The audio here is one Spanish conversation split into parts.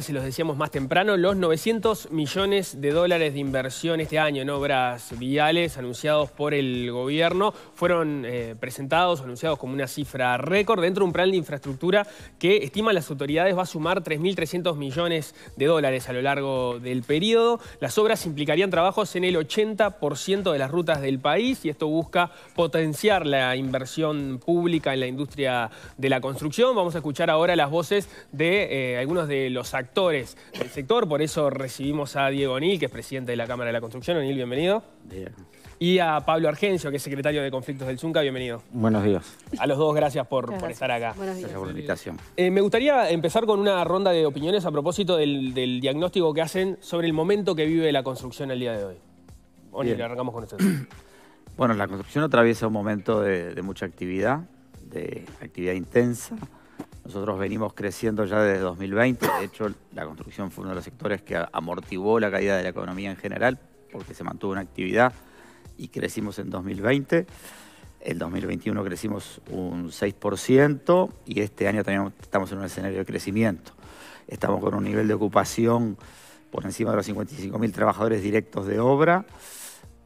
Si los decíamos más temprano, los 900 millones de dólares de inversión este año en obras viales anunciados por el gobierno fueron eh, presentados, anunciados como una cifra récord dentro de un plan de infraestructura que estiman las autoridades va a sumar 3.300 millones de dólares a lo largo del periodo. Las obras implicarían trabajos en el 80% de las rutas del país y esto busca potenciar la inversión pública en la industria de la construcción. Vamos a escuchar ahora las voces de eh, algunos de los actores del sector. Por eso recibimos a Diego O'Neill, que es presidente de la Cámara de la Construcción. O'Neill, bienvenido. Bien. Y a Pablo Argencio, que es secretario de Conflictos del Zunca, bienvenido. Buenos días. A los dos, gracias por, estar acá. Buenos días. Gracias por la invitación. Eh, me gustaría empezar con una ronda de opiniones a propósito del, diagnóstico que hacen sobre el momento que vive la construcción el día de hoy. O'Neill, arrancamos con usted. Bueno, la construcción atraviesa un momento de mucha actividad, de actividad intensa nosotros venimos creciendo ya desde 2020, de hecho la construcción fue uno de los sectores que amortiguó la caída de la economía en general porque se mantuvo una actividad y crecimos en 2020. En 2021 crecimos un 6% y este año también estamos en un escenario de crecimiento. Estamos con un nivel de ocupación por encima de los 55.000 trabajadores directos de obra.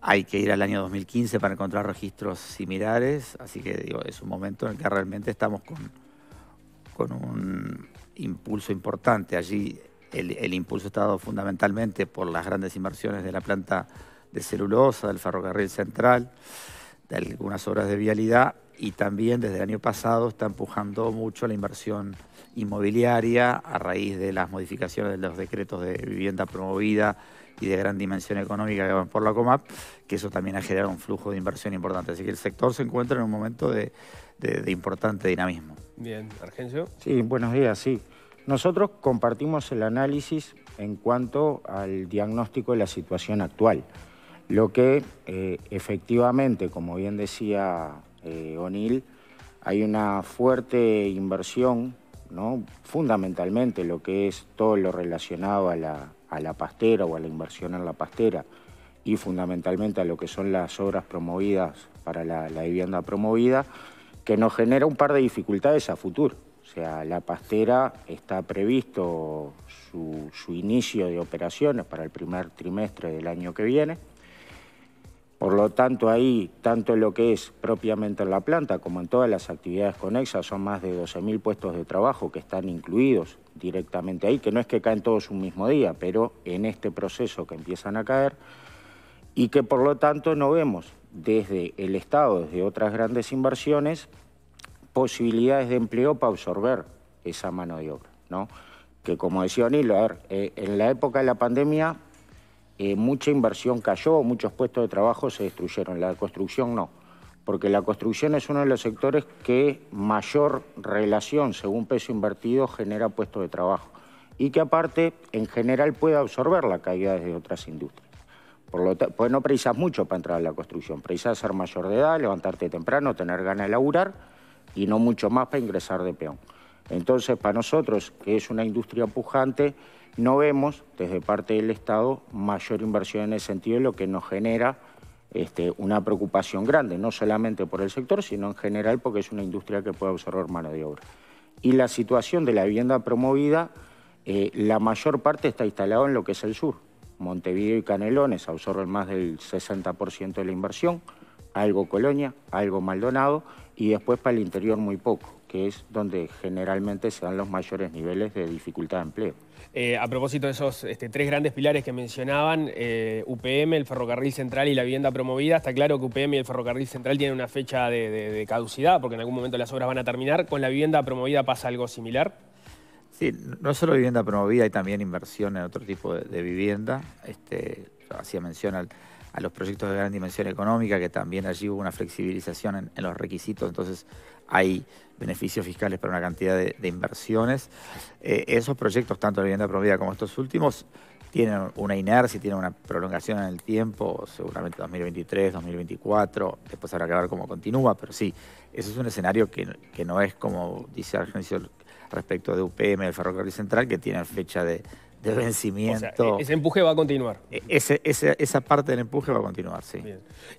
Hay que ir al año 2015 para encontrar registros similares, así que digo, es un momento en el que realmente estamos con con un impulso importante. Allí el, impulso está dado fundamentalmente por las grandes inversiones de la planta de celulosa, del ferrocarril central, de algunas obras de vialidad y también desde el año pasado está empujando mucho la inversión inmobiliaria a raíz de las modificaciones de los decretos de vivienda promovida y de gran dimensión económica por la COMAP, que eso también ha generado un flujo de inversión importante. Así que el sector se encuentra en un momento de, importante dinamismo. Bien, Argencio. Sí, buenos días, sí. Nosotros compartimos el análisis en cuanto al diagnóstico de la situación actual. Lo que eh, efectivamente, como bien decía eh, O'Neill, hay una fuerte inversión, ¿no? fundamentalmente lo que es todo lo relacionado a la, a la pastera o a la inversión en la pastera y fundamentalmente a lo que son las obras promovidas para la, vivienda promovida, que nos genera un par de dificultades a futuro. O sea, la pastera está previsto su inicio de operaciones para el primer trimestre del año que viene por lo tanto, ahí, tanto en lo que es propiamente en la planta como en todas las actividades conexas, son más de 12.000 puestos de trabajo que están incluidos directamente ahí, que no es que caen todos un mismo día, pero en este proceso que empiezan a caer, y que por lo tanto no vemos desde el Estado, desde otras grandes inversiones, posibilidades de empleo para absorber esa mano de obra, ¿no? Que como decía Nilo, a ver, eh, en la época de la pandemia eh, mucha inversión cayó, muchos puestos de trabajo se destruyeron, la construcción no, porque la construcción es uno de los sectores que mayor relación, según peso invertido, genera puestos de trabajo y que aparte en general puede absorber la caída de otras industrias. Por lo pues no precisas mucho para entrar a la construcción, precisas ser mayor de edad, levantarte temprano, tener ganas de laburar y no mucho más para ingresar de peón. Entonces, para nosotros, que es una industria pujante, no vemos desde parte del Estado mayor inversión en ese sentido, lo que nos genera este, una preocupación grande, no solamente por el sector, sino en general porque es una industria que puede absorber mano de obra. Y la situación de la vivienda promovida, eh, la mayor parte está instalada en lo que es el sur. Montevideo y Canelones absorben más del 60% de la inversión, algo Colonia, algo Maldonado y después para el interior muy poco, que es donde generalmente se dan los mayores niveles de dificultad de empleo. Eh, a propósito de esos este, tres grandes pilares que mencionaban, eh, UPM, el ferrocarril central y la vivienda promovida, está claro que UPM y el ferrocarril central tienen una fecha de, caducidad, porque en algún momento las obras van a terminar. ¿Con la vivienda promovida pasa algo similar? Sí, no solo vivienda promovida, hay también inversión en otro tipo de, vivienda. Este, hacía mención al a los proyectos de gran dimensión económica, que también allí hubo una flexibilización en, los requisitos, entonces hay beneficios fiscales para una cantidad de, inversiones. Eh, esos proyectos, tanto de vivienda promovida como estos últimos, tienen una inercia, tienen una prolongación en el tiempo, seguramente 2023, 2024, después habrá que ver cómo continúa, pero sí, eso es un escenario que, que no es como dice Argencio respecto de UPM, el ferrocarril central, que tiene fecha de, de vencimiento. E-, ese empuje va a continuar. E-, esa parte del empuje va a continuar, sí.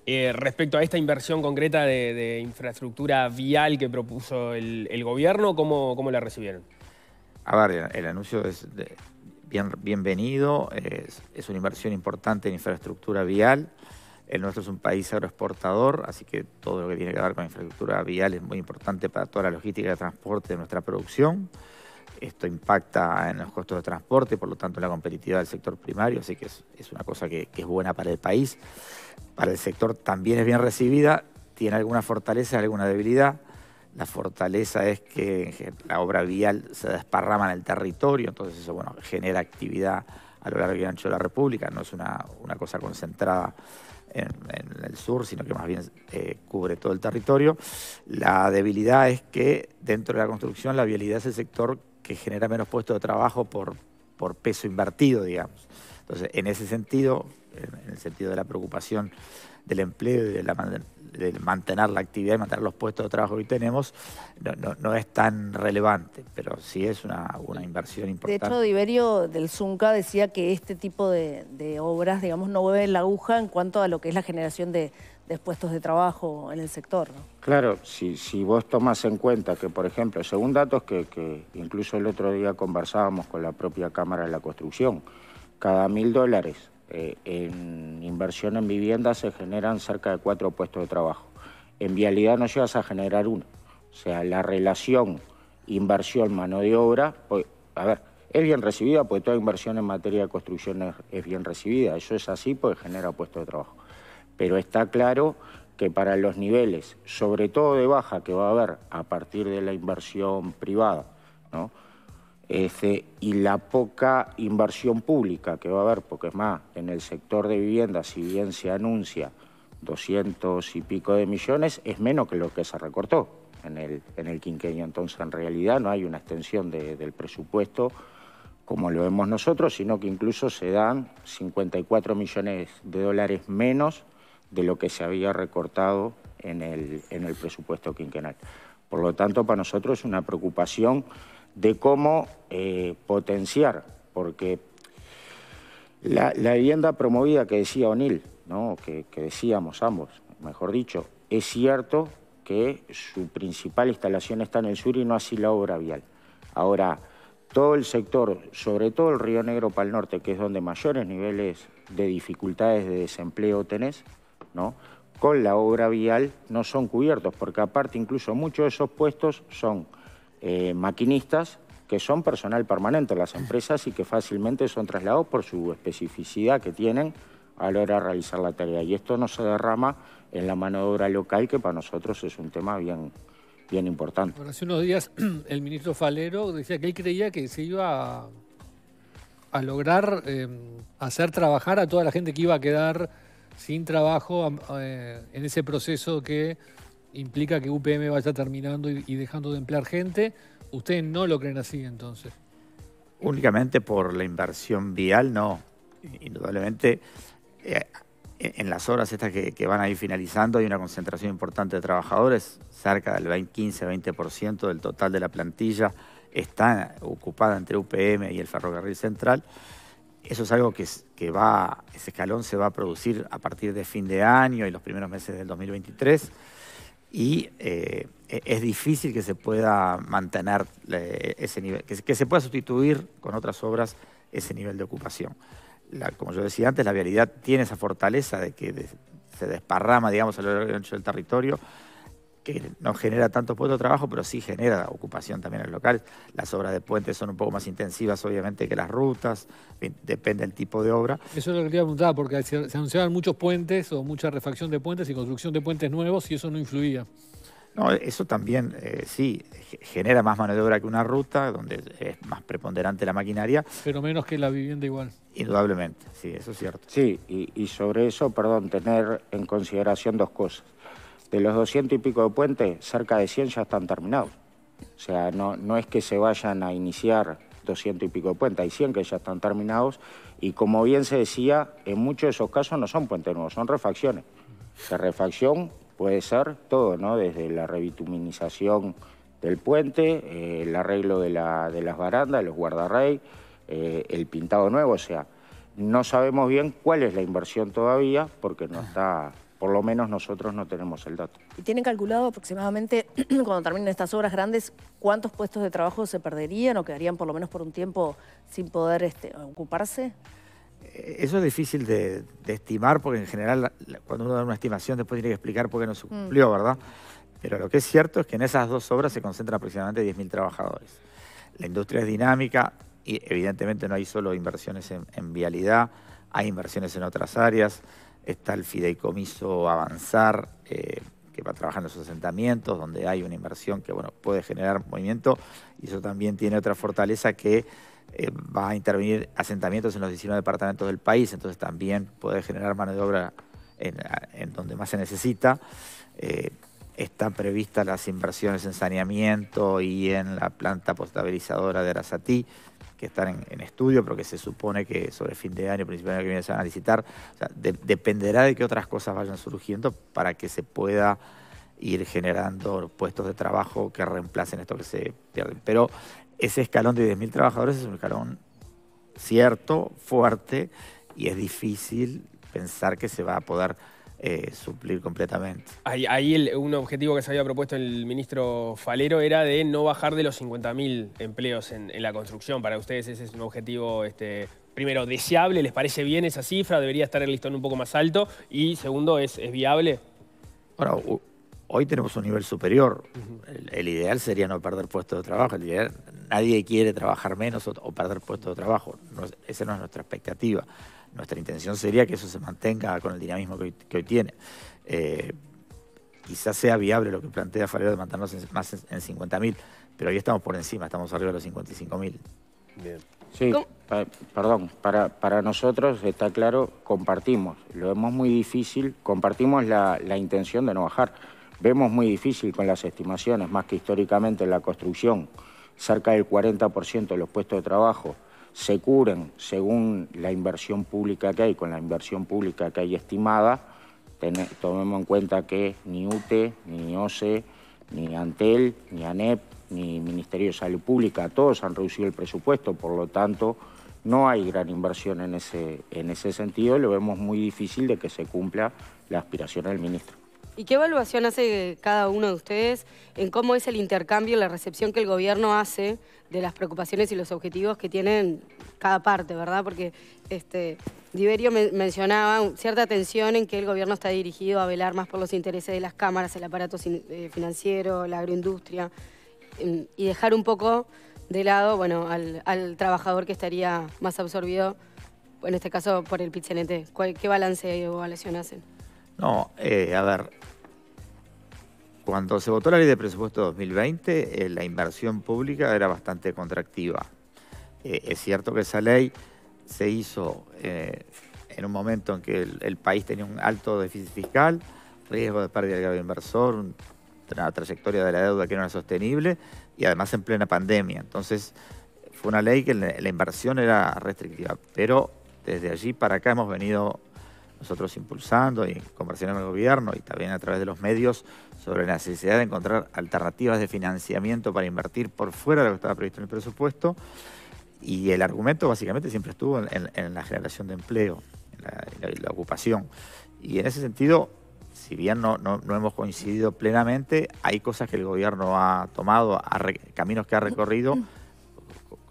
Eh, respecto a esta inversión concreta de, infraestructura vial que propuso el, gobierno, ¿cómo, ¿cómo, la recibieron? A ver, el, anuncio es bien, bienvenido, es, es, una inversión importante en infraestructura vial. El nuestro es un país agroexportador, así que todo lo que tiene que ver con infraestructura vial es muy importante para toda la logística de transporte de nuestra producción. Esto impacta en los costos de transporte, por lo tanto en la competitividad del sector primario, así que es, una cosa que, es buena para el país. Para el sector también es bien recibida, tiene alguna fortaleza, alguna debilidad. La fortaleza es que la obra vial se desparrama en el territorio, entonces eso bueno, genera actividad a lo largo y ancho de la República, no es una, una cosa concentrada en, el sur, sino que más bien eh, cubre todo el territorio. La debilidad es que dentro de la construcción la vialidad es el sector que genera menos puestos de trabajo por, por peso invertido, digamos. Entonces, en ese sentido, en el sentido de la preocupación del empleo y de, de mantener la actividad y mantener los puestos de trabajo que hoy tenemos, no, es tan relevante, pero sí es una, inversión importante. De hecho, Diverio del Zunca decía que este tipo de, de obras, digamos, no mueven la aguja en cuanto a lo que es la generación de, de puestos de trabajo en el sector. Claro, si, vos tomas en cuenta que, por ejemplo, según datos que, incluso el otro día conversábamos con la propia Cámara de la Construcción, cada mil dólares eh, en inversión en vivienda se generan cerca de cuatro puestos de trabajo. En vialidad no llegas a generar uno. O sea, la relación inversión mano de obra, pues, a ver, es bien recibida porque toda inversión en materia de construcción es, es bien recibida. Eso es así porque genera puestos de trabajo pero está claro que para los niveles, sobre todo de baja, que va a haber a partir de la inversión privada, ¿no? Este, y la poca inversión pública que va a haber, porque es más, en el sector de vivienda, si bien se anuncia 200 y pico de millones, es menos que lo que se recortó en el, en el quinquenio. Entonces, en realidad no hay una extensión del presupuesto como lo vemos nosotros, sino que incluso se dan 54 millones de dólares menos de lo que se había recortado en el, en el presupuesto quinquenal. Por lo tanto, para nosotros es una preocupación de cómo eh, potenciar, porque la, vivienda promovida que decía O'Neill, ¿no? que, que decíamos ambos, mejor dicho, es cierto que su principal instalación está en el sur y no así la obra vial. Ahora, todo el sector, sobre todo el Río Negro para el norte, que es donde mayores niveles de dificultades de desempleo tenés, con la obra vial no son cubiertos, porque aparte incluso muchos de esos puestos son eh, maquinistas que son personal permanente en las empresas y que fácilmente son trasladados por su especificidad que tienen a la hora de realizar la tarea. Y esto no se derrama en la mano de obra local, que para nosotros es un tema bien, bien importante. hace unos días el ministro Falero decía que él creía que se iba a, lograr eh, hacer trabajar a toda la gente que iba a quedar sin trabajo eh, en ese proceso que implica que UPM vaya terminando y, dejando de emplear gente. ¿Ustedes no lo creen así entonces? Únicamente por la inversión vial, no. Indudablemente, eh, en las horas estas que, van a ir finalizando hay una concentración importante de trabajadores, cerca del 15-20% del total de la plantilla está ocupada entre UPM y el Ferrocarril Central. Eso es algo que, que va, ese escalón se va a producir a partir de fin de año y los primeros meses del 2023 y eh, e-, es difícil que se pueda mantener eh, ese nivel, que, se pueda sustituir con otras obras ese nivel de ocupación. como yo decía antes, la vialidad tiene esa fortaleza de que se desparrama, digamos, a lo largo y ancho del territorio que no genera tanto puestos de trabajo, pero sí genera ocupación también en el local. Las obras de puentes son un poco más intensivas, obviamente, que las rutas, depende del tipo de obra. Eso es lo que quería preguntar, porque se, anunciaban muchos puentes o mucha refacción de puentes y construcción de puentes nuevos y eso no influía. No, eso también eh, sí, genera más mano de obra que una ruta, donde es más preponderante la maquinaria. Pero menos que la vivienda igual. Indudablemente, sí, eso es cierto. Sí, y sobre eso, perdón, tener en consideración dos cosas. De los 200 y pico de puentes, cerca de 100 ya están terminados. O sea, no, no es que se vayan a iniciar 200 y pico de puentes, hay 100 que ya están terminados y como bien se decía, en muchos de esos casos no son puentes nuevos, son refacciones. La refacción puede ser todo, ¿no? Desde la revituminización del puente, eh, el arreglo de, la, de, las barandas, los guardarrey, eh, el pintado nuevo, o sea, no sabemos bien cuál es la inversión todavía porque no ah. está por lo menos nosotros no tenemos el dato. ¿Y tienen calculado aproximadamente, cuando terminen estas obras grandes, cuántos puestos de trabajo se perderían o quedarían por lo menos por un tiempo sin poder este, ocuparse? Eh, eso es difícil de, estimar porque en general cuando uno da una estimación después tiene que explicar por qué no se mm. cumplió, ¿verdad? Pero lo que es cierto es que en esas dos obras se concentran aproximadamente 10.000 trabajadores. La industria es dinámica y evidentemente no hay solo inversiones en vialidad, hay inversiones en otras áreas. Está el fideicomiso Avanzar, eh, que va trabajando en los asentamientos, donde hay una inversión que bueno, puede generar movimiento. Y eso también tiene otra fortaleza que eh, va a intervenir asentamientos en los 19 departamentos del país, entonces también puede generar mano de obra en, donde más se necesita. Eh, están previstas las inversiones en saneamiento y en la planta potabilizadora de Arasatí, que están en, estudio, pero que se supone que sobre fin de año, principio de año que viene se van a licitar. dependerá de que otras cosas vayan surgiendo para que se pueda ir generando puestos de trabajo que reemplacen esto que se pierde. Pero ese escalón de 10.000 trabajadores es un escalón cierto, fuerte, y es difícil pensar que se va a poder eh, suplir completamente. Ahí, un objetivo que se había propuesto el ministro Falero era de no bajar de los 50.000 empleos en, la construcción. Para ustedes ese es un objetivo, este, primero, deseable, ¿les parece bien esa cifra? ¿Debería estar el listón un poco más alto? Y segundo, ¿es, viable? Bueno, hoy tenemos un nivel superior. el, ideal sería no perder puestos de trabajo. nadie quiere trabajar menos o, perder puestos de trabajo. No, esa no es nuestra expectativa. Nuestra intención sería que eso se mantenga con el dinamismo que hoy, tiene. Eh, quizás sea viable lo que plantea Falero de mantenernos en, más en, 50.000, pero hoy estamos por encima, estamos arriba de los 55.000. Sí, perdón, para, para, nosotros está claro, compartimos, lo vemos muy difícil, compartimos la, la intención de no bajar. Vemos muy difícil con las estimaciones, más que históricamente en la construcción, cerca del 40% de los puestos de trabajo se curen según la inversión pública que hay, con la inversión pública que hay estimada, tomemos en cuenta que ni UTE, ni OCE, ni Antel, ni ANEP, ni Ministerio de Salud Pública, todos han reducido el presupuesto, por lo tanto no hay gran inversión en ese, en ese sentido, lo vemos muy difícil de que se cumpla la aspiración del ministro. ¿Y qué evaluación hace cada uno de ustedes en cómo es el intercambio, la recepción que el gobierno hace de las preocupaciones y los objetivos que tienen cada parte, verdad? Porque este, Diverio mencionaba cierta atención en que el gobierno está dirigido a velar más por los intereses de las cámaras, el aparato eh, financiero, la agroindustria, em, y dejar un poco de lado bueno, al, trabajador que estaría más absorbido, en este caso por el pizzelente. ¿Qué balance y evaluación hacen? No, eh, a ver, cuando se votó la ley de presupuesto 2020, eh, la inversión pública era bastante contractiva. Eh, es cierto que esa ley se hizo en un momento en que el, país tenía un alto déficit fiscal, riesgo de pérdida de grave inversor, una trayectoria de la deuda que no era sostenible y además en plena pandemia. Entonces, fue una ley que la inversión era restrictiva, pero desde allí para acá hemos venido nosotros impulsando y conversando con el gobierno y también a través de los medios sobre la necesidad de encontrar alternativas de financiamiento para invertir por fuera de lo que estaba previsto en el presupuesto. Y el argumento básicamente siempre estuvo en, la generación de empleo, en la, ocupación. Y en ese sentido, si bien no, hemos coincidido plenamente, hay cosas que el gobierno ha tomado, caminos que ha recorrido, mm.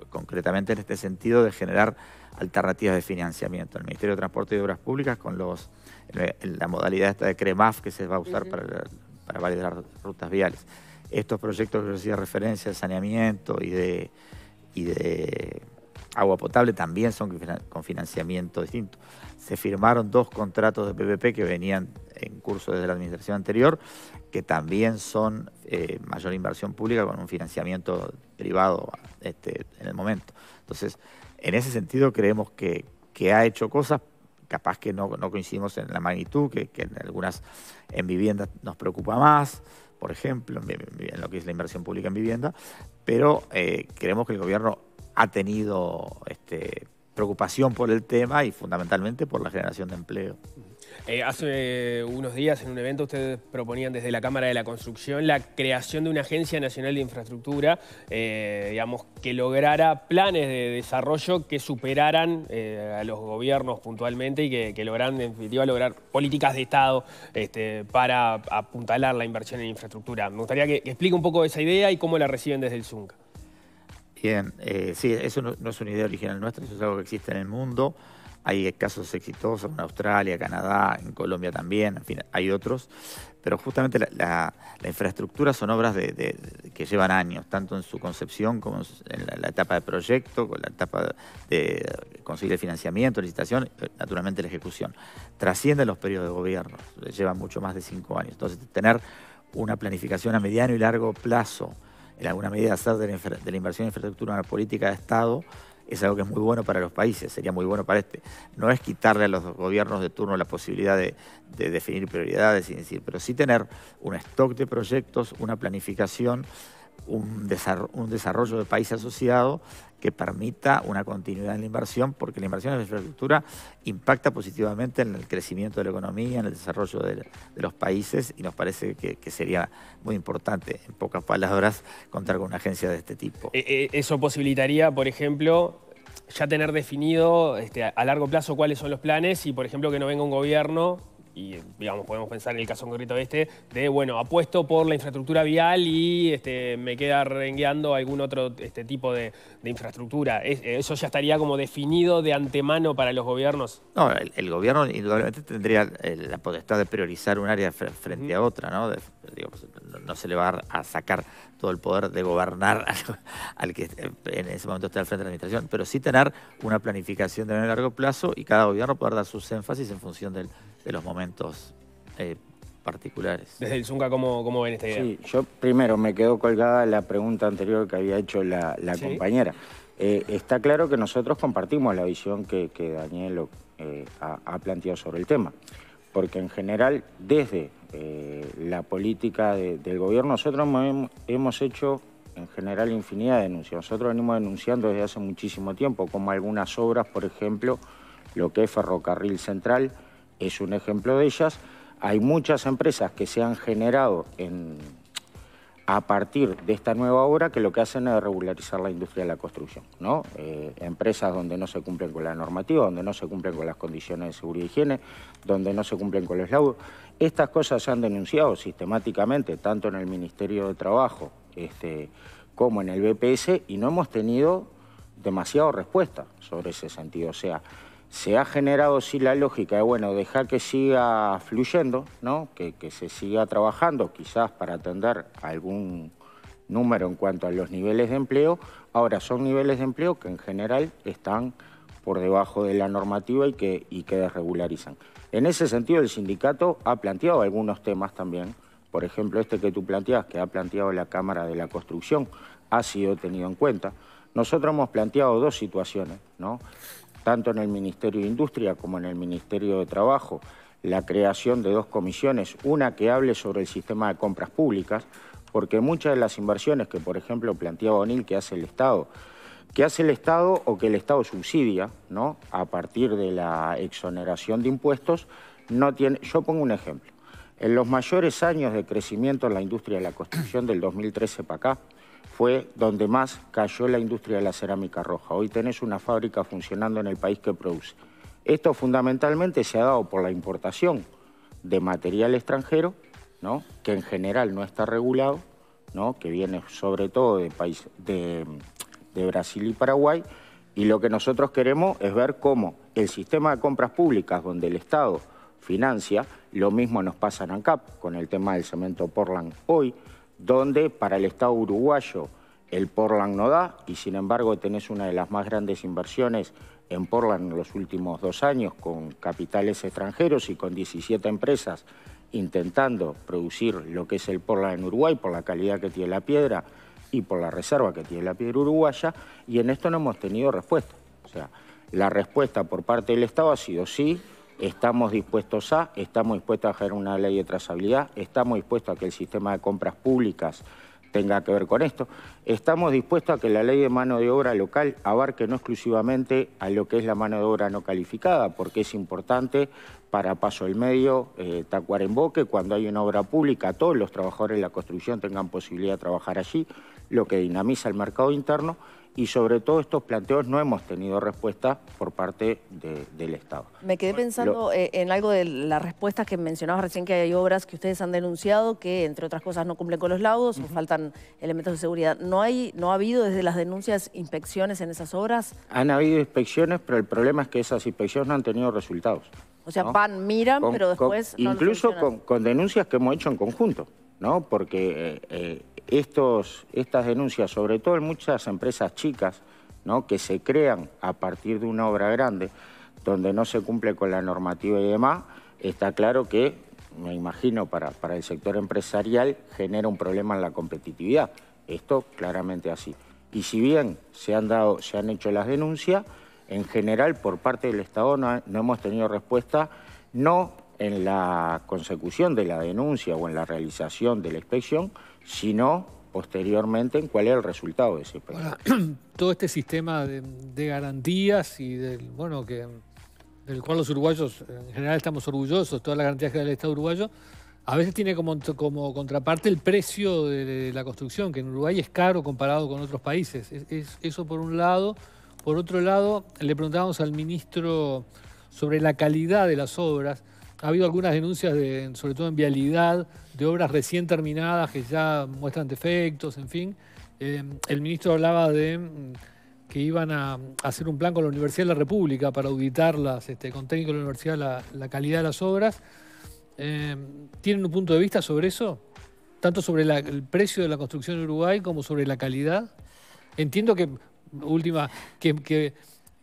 concretamente en este sentido de generar alternativas de financiamiento. El Ministerio de Transporte y Obras Públicas con los, la modalidad esta de CREMAF que se va a usar para, para validar rutas viales. Estos proyectos que yo hacía referencia de saneamiento y de, y de agua potable también son con financiamiento distinto. Se firmaron dos contratos de PPP que venían en curso desde la administración anterior, que también son eh, mayor inversión pública con un financiamiento privado este, en el momento. Entonces, en ese sentido creemos que, ha hecho cosas, capaz que no, coincidimos en la magnitud, que, en algunas en viviendas nos preocupa más, por ejemplo, en, lo que es la inversión pública en vivienda, pero eh, creemos que el gobierno ha tenido este, preocupación por el tema y fundamentalmente por la generación de empleo. Eh, hace unos días en un evento ustedes proponían desde la Cámara de la Construcción la creación de una Agencia Nacional de Infraestructura, eh, digamos, que lograra planes de desarrollo que superaran eh, a los gobiernos puntualmente y que, lograran, en definitiva, lograr políticas de Estado este, para apuntalar la inversión en infraestructura. Me gustaría que, explique un poco esa idea y cómo la reciben desde el ZUNCA. Bien, sí, eso no, no, es una idea original nuestra, eso es algo que existe en el mundo. Hay casos exitosos en Australia, Canadá, en Colombia también, en fin, hay otros. Pero justamente la, infraestructura son obras que llevan años, tanto en su concepción como en la, etapa de proyecto, con la etapa de conseguir el financiamiento, licitación, eh, naturalmente la ejecución. Trasciende los periodos de gobierno, llevan mucho más de cinco años. Entonces, tener una planificación a mediano y largo plazo, en alguna medida hacer de la, de la inversión en infraestructura una política de Estado, es algo que es muy bueno para los países, sería muy bueno para este. No es quitarle a los gobiernos de turno la posibilidad de, definir prioridades, y decir, pero sí tener un stock de proyectos, una planificación un, desarrollo, de país asociado que permita una continuidad en la inversión, porque la inversión en la infraestructura impacta positivamente en el crecimiento de la economía, en el desarrollo de, los países, y nos parece que, sería muy importante, en pocas palabras, contar con una agencia de este tipo. Eh, eh, eso posibilitaría, por ejemplo, ya tener definido este, a largo plazo cuáles son los planes y, por ejemplo, que no venga un gobierno y digamos, podemos pensar en el caso concreto este, de, bueno, apuesto por la infraestructura vial y este, me queda rengueando algún otro este, tipo de, infraestructura. ¿Eso ya estaría como definido de antemano para los gobiernos? No, el, gobierno indudablemente tendría eh, la potestad de priorizar un área frente a otra, pues, ¿no? no, se le va a sacar todo el poder de gobernar al, que eh, en ese momento esté al frente de la administración, pero sí tener una planificación de largo plazo y cada gobierno poder dar sus énfasis en función del de los momentos eh, particulares. Desde el Zunca, ¿cómo, ¿cómo, ven esta idea? Sí, yo primero me quedo colgada la pregunta anterior que había hecho la, compañera. Eh, está claro que nosotros compartimos la visión que, que Daniel eh, ha, planteado sobre el tema, porque en general desde la política del gobierno nosotros hemos, hemos hecho en general infinidad de denuncias. Nosotros venimos denunciando desde hace muchísimo tiempo, como algunas obras, por ejemplo, lo que es Ferrocarril Central, es un ejemplo de ellas. Hay muchas empresas que se han generado a partir de esta nueva obra que lo que hacen es regularizar la industria de la construcción. ¿no? Eh, empresas donde no se cumplen con la normativa, donde no se cumplen con las condiciones de seguridad y higiene, donde no se cumplen con los laudos. Estas cosas se han denunciado sistemáticamente, tanto en el Ministerio de Trabajo este, como en el BPS, y no hemos tenido demasiado respuesta sobre ese sentido. O sea, se ha generado sí la lógica de, bueno, dejar que siga fluyendo, ¿no? que, se siga trabajando quizás para atender algún número en cuanto a los niveles de empleo. Ahora, son niveles de empleo que en general están por debajo de la normativa y que, y que desregularizan. En ese sentido, el sindicato ha planteado algunos temas también. Por ejemplo, este que tú planteas, que ha planteado la Cámara de la Construcción, ha sido tenido en cuenta. Nosotros hemos planteado dos situaciones, ¿no? tanto en el Ministerio de Industria como en el Ministerio de Trabajo, la creación de dos comisiones, una que hable sobre el sistema de compras públicas, porque muchas de las inversiones que, por ejemplo, planteaba O'Neill que hace el Estado, que hace el Estado o que el Estado subsidia, ¿no? A partir de la exoneración de impuestos, no tiene... Yo pongo un ejemplo. En los mayores años de crecimiento en la industria de la construcción del 2013 para acá, fue donde más cayó la industria de la cerámica roja. Hoy tenés una fábrica funcionando en el país que produce. Esto fundamentalmente se ha dado por la importación de material extranjero, ¿no? que en general no está regulado, ¿no? que viene sobre todo de, país, de, Brasil y Paraguay, y lo que nosotros queremos es ver cómo el sistema de compras públicas, donde el Estado financia, lo mismo nos pasa en ANCAP con el tema del cemento Portland hoy, donde para el Estado uruguayo el Portland no da y sin embargo tenés una de las más grandes inversiones en Portland en los últimos dos años con capitales extranjeros y con 17 empresas intentando producir lo que es el Portland en Uruguay por la calidad que tiene la piedra y por la reserva que tiene la piedra uruguaya y en esto no hemos tenido respuesta. O sea, la respuesta por parte del Estado ha sido sí, Estamos dispuestos a, estamos dispuestos a hacer una ley de trazabilidad, estamos dispuestos a que el sistema de compras públicas tenga que ver con esto. Estamos dispuestos a que la ley de mano de obra local abarque no exclusivamente a lo que es la mano de obra no calificada, porque es importante para Paso del Medio, eh, tacuar en boque, cuando hay una obra pública todos los trabajadores de la construcción tengan posibilidad de trabajar allí, lo que dinamiza el mercado interno y sobre todo estos planteos no hemos tenido respuesta por parte del Estado. Me quedé pensando eh, en algo de las respuestas que mencionabas recién, que hay obras que ustedes han denunciado que, entre otras cosas, no cumplen con los laudos o faltan elementos de seguridad. ¿No, hay, ¿No ha habido desde las denuncias inspecciones en esas obras? Han habido inspecciones, pero el problema es que esas inspecciones no han tenido resultados. O sea, pan, miran, pero después... incluso con, denuncias que hemos hecho en conjunto, ¿no? Porque... Eh, eh, estas denuncias, sobre todo en muchas empresas chicas, que se crean a partir de una obra grande, donde no se cumple con la normativa y demás, está claro que, me imagino, para, el sector empresarial genera un problema en la competitividad. Esto claramente así. Y si bien se han, hecho las denuncias, en general por parte del Estado no hemos tenido respuesta, no en la consecución de la denuncia o en la realización de la inspección, sino posteriormente en cuál era el resultado de ese todo este sistema de, garantías y del, bueno, que, del cual los uruguayos en general estamos orgullosos, todas las garantías que da el Estado uruguayo, a veces tiene como, contraparte el precio de, la construcción, que en Uruguay es caro comparado con otros países. eso por un lado. Por otro lado, le preguntábamos al ministro sobre la calidad de las obras ha habido algunas denuncias, de, sobre todo en vialidad, de obras recién terminadas que ya muestran defectos, en fin. Eh, el ministro hablaba de mm, que iban a hacer un plan con la Universidad de la República para auditarlas, este, con técnicos de la universidad, la, calidad de las obras. Eh, ¿Tienen un punto de vista sobre eso? Tanto sobre el precio de la construcción en Uruguay como sobre la calidad. Entiendo que, última, que, que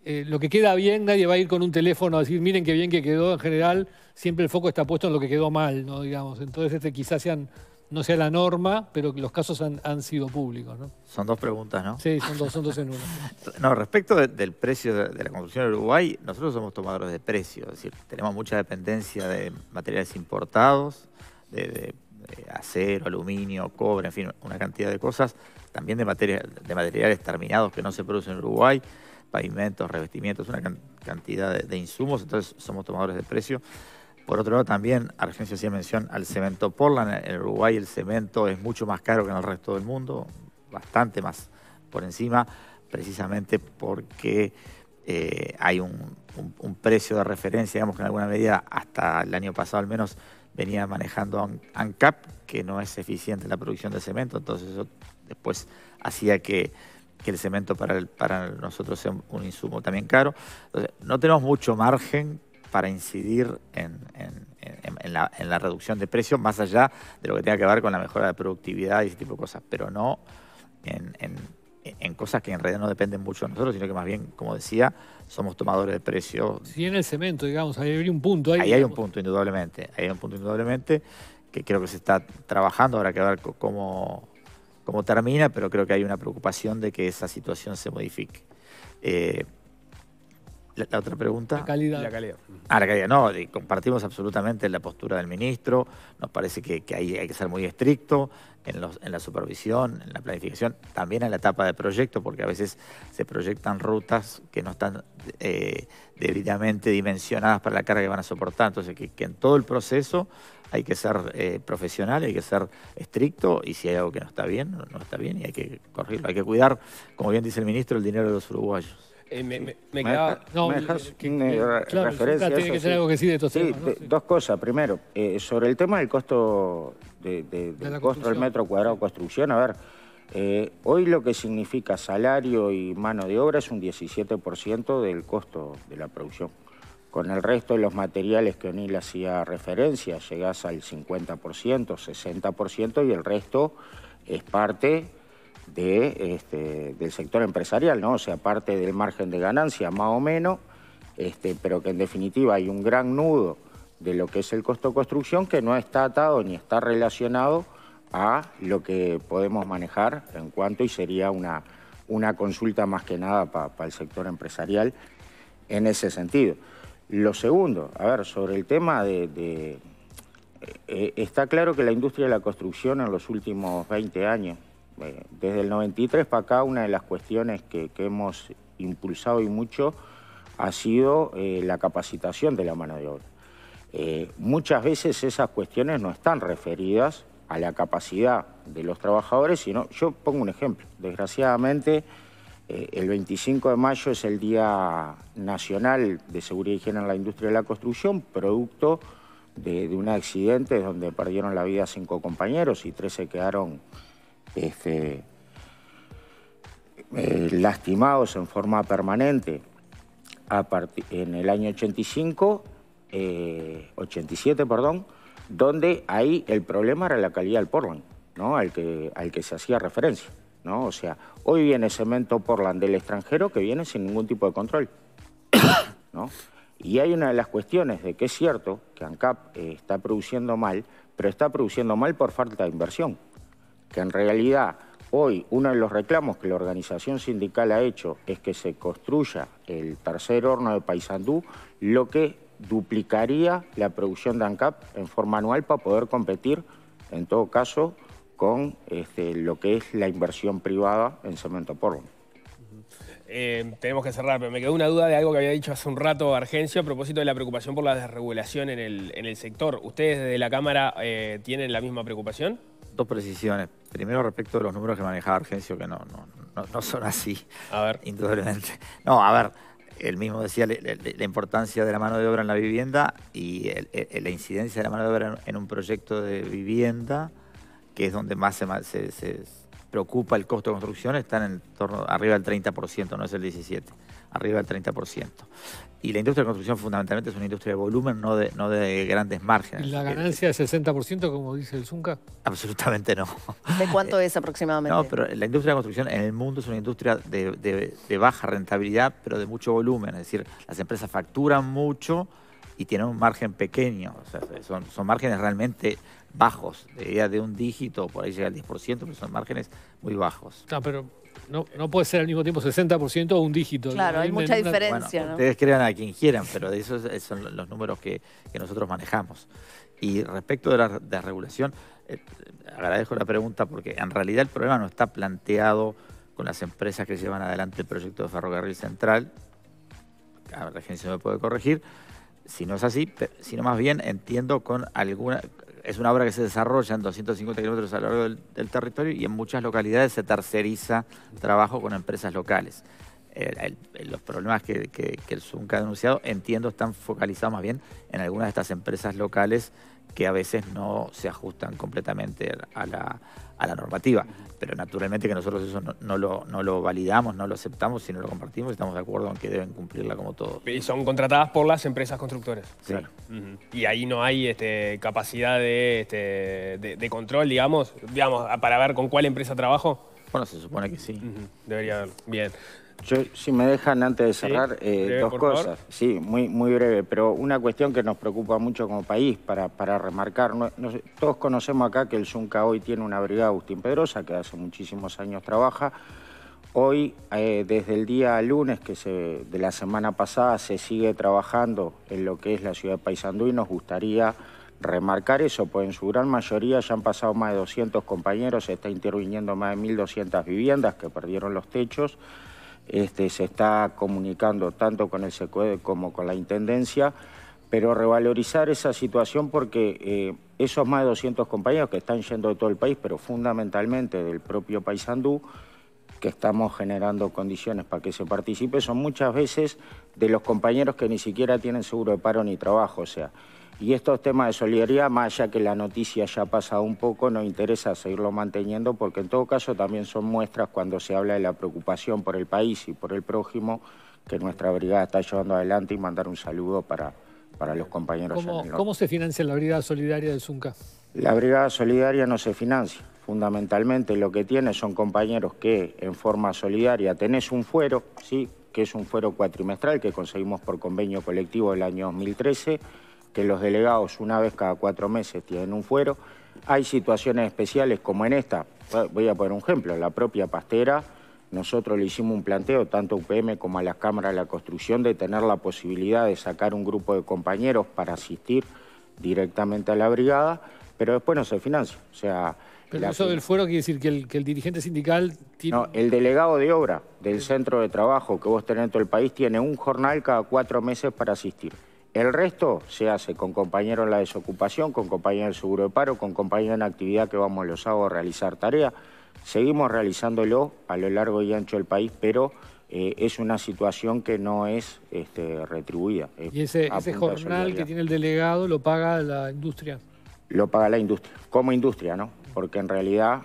eh, lo que queda bien, nadie va a ir con un teléfono a decir, miren qué bien que quedó. En general, siempre el foco está puesto en lo que quedó mal, ¿no? Digamos. Entonces, este quizás sean, no sea la norma, pero los casos han, sido públicos, ¿no? Son dos preguntas, ¿no? Sí, son dos, son en uno. no, respecto del precio de, la construcción en Uruguay, nosotros somos tomadores de precio, es decir, tenemos mucha dependencia de materiales importados, de, acero, aluminio, cobre, en fin, una cantidad de cosas, también de, de materiales terminados que no se producen en Uruguay pavimentos, revestimientos, una cantidad de, insumos, entonces somos tomadores de precio. Por otro lado, también Argencia hacía mención al cemento Portland. En Uruguay el cemento es mucho más caro que en el resto del mundo, bastante más por encima, precisamente porque eh, hay un, precio de referencia, digamos que en alguna medida hasta el año pasado al menos venía manejando ANCAP, que no es eficiente la producción de cemento, entonces eso después hacía que que el cemento para, para nosotros sea un insumo también caro. Entonces, no tenemos mucho margen para incidir en, la, reducción de precios, más allá de lo que tenga que ver con la mejora de productividad y ese tipo de cosas, pero no en, cosas que en realidad no dependen mucho de nosotros, sino que más bien, como decía, somos tomadores de precios. Si en el cemento, digamos, ahí un punto. Ahí, ahí hay un punto, indudablemente. hay un punto, indudablemente, que creo que se está trabajando, habrá que ver cómo cómo termina, pero creo que hay una preocupación de que esa situación se modifique. Eh, la, otra pregunta. La calidad. La calidad. Ah, la calidad. No, compartimos absolutamente la postura del ministro. Nos parece que, ahí hay que ser muy estricto en, en la supervisión, en la planificación, también en la etapa de proyecto, porque a veces se proyectan rutas que no están eh, debidamente dimensionadas para la carga que van a soportar. Entonces, que en todo el proceso hay que ser eh, profesional, hay que ser estricto y si hay algo que no está bien, no, está bien y hay que corregirlo. Hay que cuidar, como bien dice el ministro, el dinero de los uruguayos. me, tiene que ser algo que sí de estos Dos cosas. Primero, eh, sobre el tema del costo del costo del metro cuadrado de construcción, a ver, eh, hoy lo que significa salario y mano de obra es un 17% del costo de la producción. Con el resto de los materiales que O'Neill hacía referencia, llegás al 50%, 60% y el resto es parte este, del sector empresarial, ¿no? o sea, parte del margen de ganancia más o menos, este, pero que en definitiva hay un gran nudo de lo que es el costo de construcción que no está atado ni está relacionado a lo que podemos manejar en cuanto y sería una, consulta más que nada para el sector empresarial en ese sentido. Lo segundo, a ver, sobre el tema de... Eh, eh, está claro que la industria de la construcción en los últimos 20 años, eh, desde el 93 para acá, una de las cuestiones que, hemos impulsado y mucho ha sido la capacitación de la mano de obra. muchas veces esas cuestiones no están referidas a la capacidad de los trabajadores, sino yo pongo un ejemplo. Desgraciadamente, eh, el 25 de mayo es el Día Nacional de Seguridad y Higiene en la Industria de la Construcción, producto de, un accidente donde perdieron la vida cinco compañeros y tres se quedaron este, eh, lastimados en forma permanente. en el año 85, 87, eh, perdón, donde ahí el problema era la calidad del Portland, ¿no? al, que, al que se hacía referencia. O sea, hoy viene cemento Portland del extranjero que viene sin ningún tipo de control, Y hay una de las cuestiones de que es cierto que ANCAP eh, está produciendo mal, pero está produciendo mal por falta de inversión. Que en realidad hoy uno de los reclamos que la organización sindical ha hecho es que se construya el tercer horno de Paysandú, lo que duplicaría la producción de ANCAP en forma anual para poder competir, en todo caso, con este, lo que es la inversión privada en cemento Porno. Em, tenemos que cerrar, pero me quedó una duda de algo que había dicho hace un rato Argencio a propósito de la preocupación por la desregulación en el, sector. ¿Ustedes desde la Cámara eh, tienen la misma preocupación? Dos precisiones. Primero respecto a los números que manejaba Argencio, que no, no, no, son así, a ver. indudablemente. No, a ver, él mismo decía la, importancia de la mano de obra en la vivienda y la incidencia de la mano de obra en un proyecto de vivienda que es donde más se, preocupa el costo de construcción, están en torno arriba del 30%, no es el 17%, arriba del 30%. Y la industria de construcción fundamentalmente es una industria de volumen, no de, grandes márgenes. ¿Y ¿La ganancia es del 60%, como dice el Zunca? Absolutamente no. ¿De cuánto es aproximadamente? No, pero la industria de construcción en el mundo es una industria de, baja rentabilidad, pero de mucho volumen. Es decir, las empresas facturan mucho y tienen un margen pequeño. O sea, son márgenes realmente bajos, de, de un dígito, por ahí llega al 10%, pero son márgenes muy bajos. No, pero no, no puede ser al mismo tiempo 60% o un dígito. Claro, hay mucha diferencia. Ustedes crean a quien quieran, pero de esos son los números que, nosotros manejamos. Y respecto de la desregulación, eh, agradezco la pregunta porque en realidad el problema no está planteado con las empresas que llevan adelante el proyecto de ferrocarril central. la agencia me puede corregir. Si no es así, sino más bien entiendo con alguna es una obra que se desarrolla en 250 kilómetros a lo largo del, del territorio y en muchas localidades se terceriza trabajo con empresas locales los problemas que, el Zunca ha denunciado, entiendo, están focalizados más bien en algunas de estas empresas locales que a veces no se ajustan completamente a la, normativa. Pero naturalmente que nosotros eso no, lo, no lo validamos, no lo aceptamos, sino lo compartimos y estamos de acuerdo en que deben cumplirla como todo Y son contratadas por las empresas constructoras. Sí. Y ahí no hay este, capacidad este, de, de, control, digamos, digamos, para ver con cuál empresa trabajo. Bueno, se supone que sí. Debería haber. Bien si me dejan antes de cerrar, eh, dos cosas. Sí, muy, muy breve, pero una cuestión que nos preocupa mucho como país para, para remarcar. todos conocemos acá que el Zunca hoy tiene una brigada Agustín Pedrosa que hace muchísimos años trabaja. Hoy, eh, desde el día lunes que se, de la semana pasada, se sigue trabajando en lo que es la ciudad de Paysandú y nos gustaría remarcar eso, pues en su gran mayoría ya han pasado más de 200 compañeros, se está interviniendo más de 1.200 viviendas que perdieron los techos. Este, se está comunicando tanto con el SECOE como con la Intendencia, pero revalorizar esa situación porque eh, esos más de 200 compañeros que están yendo de todo el país, pero fundamentalmente del propio Paysandú, que estamos generando condiciones para que se participe son muchas veces de los compañeros que ni siquiera tienen seguro de paro ni trabajo. O sea, y estos temas de solidaridad, más allá que la noticia ya ha pasado un poco, nos interesa seguirlo manteniendo porque en todo caso también son muestras cuando se habla de la preocupación por el país y por el prójimo que nuestra brigada está llevando adelante y mandar un saludo para, para los compañeros. ¿Cómo, ¿Cómo se financia la Brigada Solidaria de Zunca? La Brigada Solidaria no se financia. Fundamentalmente lo que tiene son compañeros que en forma solidaria tenés un fuero, ¿sí? que es un fuero cuatrimestral que conseguimos por convenio colectivo del año 2013 que los delegados una vez cada cuatro meses tienen un fuero. Hay situaciones especiales como en esta, voy a poner un ejemplo, la propia pastera, nosotros le hicimos un planteo tanto a UPM como a la Cámara de la construcción de tener la posibilidad de sacar un grupo de compañeros para asistir directamente a la brigada, pero después no se financia. O sea, pero eso del fuero quiere decir que el, que el dirigente sindical tiene... No, el delegado de obra del centro de trabajo que vos tenés en todo el país tiene un jornal cada cuatro meses para asistir. El resto se hace con compañeros en la desocupación, con compañeros en el seguro de paro, con compañeros en actividad que vamos los hago, a realizar tarea. Seguimos realizándolo a lo largo y ancho del país, pero eh, es una situación que no es este, retribuida. ¿Y ese jornal que tiene el delegado lo paga la industria? Lo paga la industria, como industria, ¿no? porque en realidad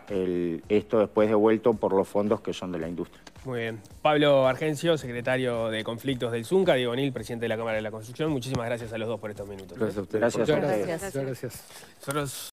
esto después devuelto por los fondos que son de la industria. Muy bien. Pablo Argencio, secretario de Conflictos del Zunca, Diego Nil, presidente de la Cámara de la Construcción. Muchísimas gracias a los dos por estos minutos. Gracias a gracias.